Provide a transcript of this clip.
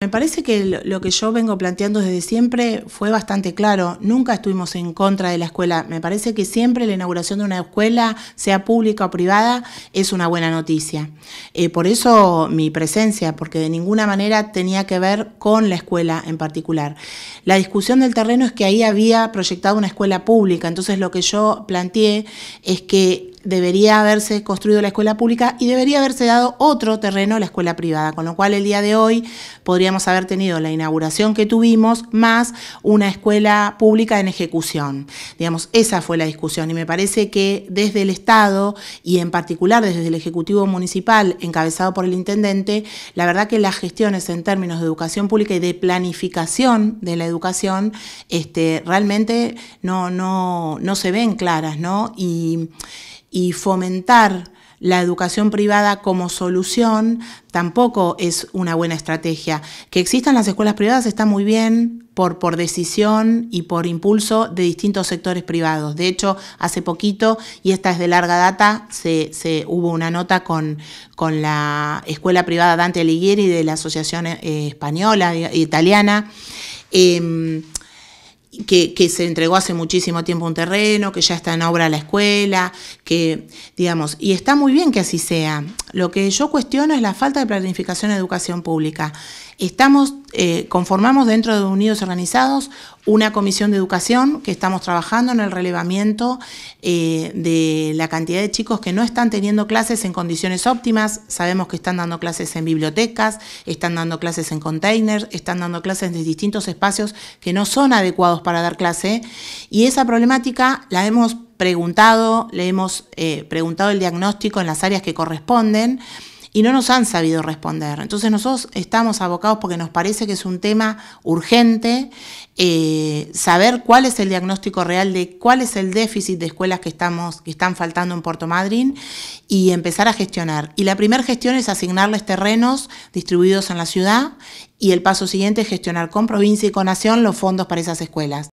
Me parece que lo que yo vengo planteando desde siempre fue bastante claro. Nunca estuvimos en contra de la escuela. Me parece que siempre la inauguración de una escuela, sea pública o privada, es una buena noticia. Eh, por eso mi presencia, porque de ninguna manera tenía que ver con la escuela en particular. La discusión del terreno es que ahí había proyectado una escuela pública. Entonces lo que yo planteé es que debería haberse construido la escuela pública y debería haberse dado otro terreno a la escuela privada, con lo cual el día de hoy podríamos haber tenido la inauguración que tuvimos más una escuela pública en ejecución. Digamos, esa fue la discusión y me parece que desde el Estado y en particular desde el Ejecutivo Municipal encabezado por el Intendente, la verdad que las gestiones en términos de educación pública y de planificación de la educación este, realmente no, no, no se ven claras, ¿no? y fomentar la educación privada como solución tampoco es una buena estrategia. Que existan las escuelas privadas está muy bien por, por decisión y por impulso de distintos sectores privados. De hecho, hace poquito, y esta es de larga data, se, hubo una nota con, con la escuela privada Dante Alighieri de la Asociación eh, Española, Italiana, em, que, se entregó hace muchísimo tiempo un terreno, que ya está en obra la escuela, que, digamos, y está muy bien que así sea. Lo que yo cuestiono es la falta de planificación en educación pública. Estamos eh, conformamos dentro de Unidos Organizados una comisión de educación que estamos trabajando en el relevamiento eh, de la cantidad de chicos que no están teniendo clases en condiciones óptimas. Sabemos que están dando clases en bibliotecas, están dando clases en containers, están dando clases en distintos espacios que no son adecuados para dar clase. Y esa problemática la hemos preguntado, le hemos eh, preguntado el diagnóstico en las áreas que corresponden y no nos han sabido responder. Entonces nosotros estamos abocados porque nos parece que es un tema urgente eh, saber cuál es el diagnóstico real de cuál es el déficit de escuelas que, estamos, que están faltando en Puerto Madryn y empezar a gestionar. Y la primera gestión es asignarles terrenos distribuidos en la ciudad y el paso siguiente es gestionar con provincia y con nación los fondos para esas escuelas.